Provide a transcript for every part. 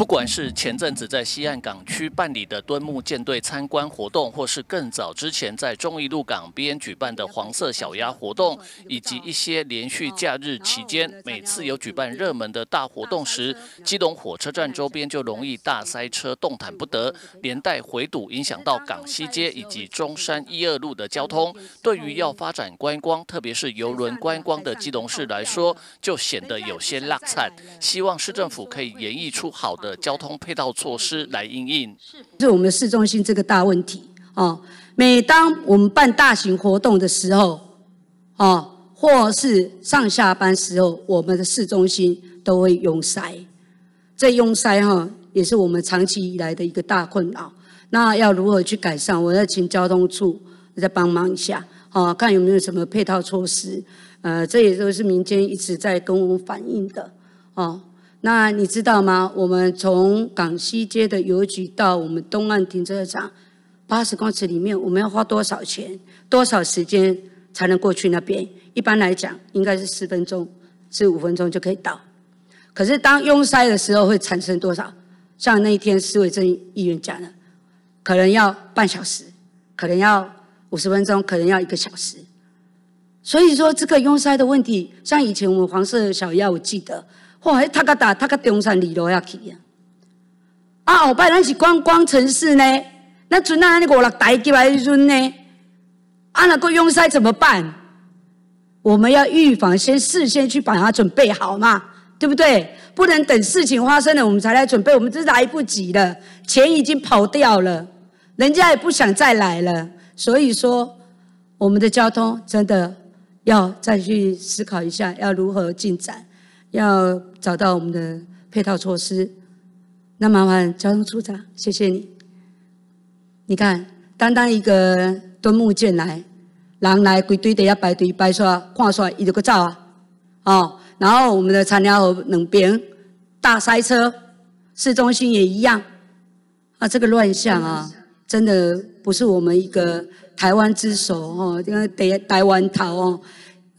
不管是前阵子在西岸港区办理的敦木舰队参观活动，或是更早之前在忠义路港边举办的黄色小鸭活动，以及一些连续假日期间每次有举办热门的大活动时，基隆火车站周边就容易大塞车，动弹不得，连带回堵影响到港西街以及中山一二路的交通。对于要发展观光，特别是游轮观光的基隆市来说，就显得有些落惨。希望市政府可以演绎出好的。交通配套措施来应应，是我们市中心这个大问题啊。每当我们办大型活动的时候，啊，或是上下班时候，我们的市中心都会拥塞。这拥塞哈，也是我们长期以来的一个大困扰。那要如何去改善？我要请交通处再帮忙一下啊，看有没有什么配套措施。呃，这也都是民间一直在跟我们反映的啊。那你知道吗？我们从港西街的邮局到我们东岸停车场八十公尺里面，我们要花多少钱？多少时间才能过去那边？一般来讲，应该是十分钟，至五分钟就可以到。可是当拥塞的时候，会产生多少？像那一天，市委正议员讲的，可能要半小时，可能要五十分钟，可能要一个小时。所以说，这个拥塞的问题，像以前我们黄色小药，我记得。哇！迄塔克达、塔克中山二路也去啊！啊，后摆咱是观光城市呢，咱存安尼五、六台机来存呢，安了个拥塞怎么办？我们要预防，先事先去把它准备好嘛，对不对？不能等事情发生了，我们才来准备，我们真来不及了，钱已经跑掉了，人家也不想再来了。所以说，我们的交通真的要再去思考一下，要如何进展。要找到我们的配套措施，那麻烦交通处长，谢谢你。你看，单单一个端木建来，人来规堆得要排队排煞，看煞伊就个走啊，哦，然后我们的长江河两边大塞车，市中心也一样，啊，这个乱象啊，真的不是我们一个台湾之首哦，因为台台湾头哦。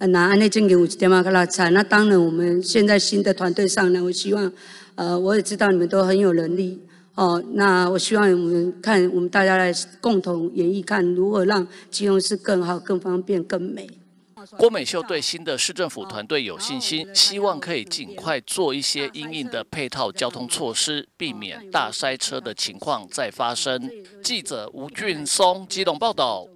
拿安内正给五七点马给拉唱，那当然我们现在新的团队上呢，我希望，呃，我也知道你们都很有能力哦。那我希望我们看我们大家来共同演绎，看如何让金融市更好、更方便、更美。郭美秀对新的市政府团队有信心，希望可以尽快做一些相应的配套交通措施，避免大塞车的情况再发生。记者吴俊松，基隆报道。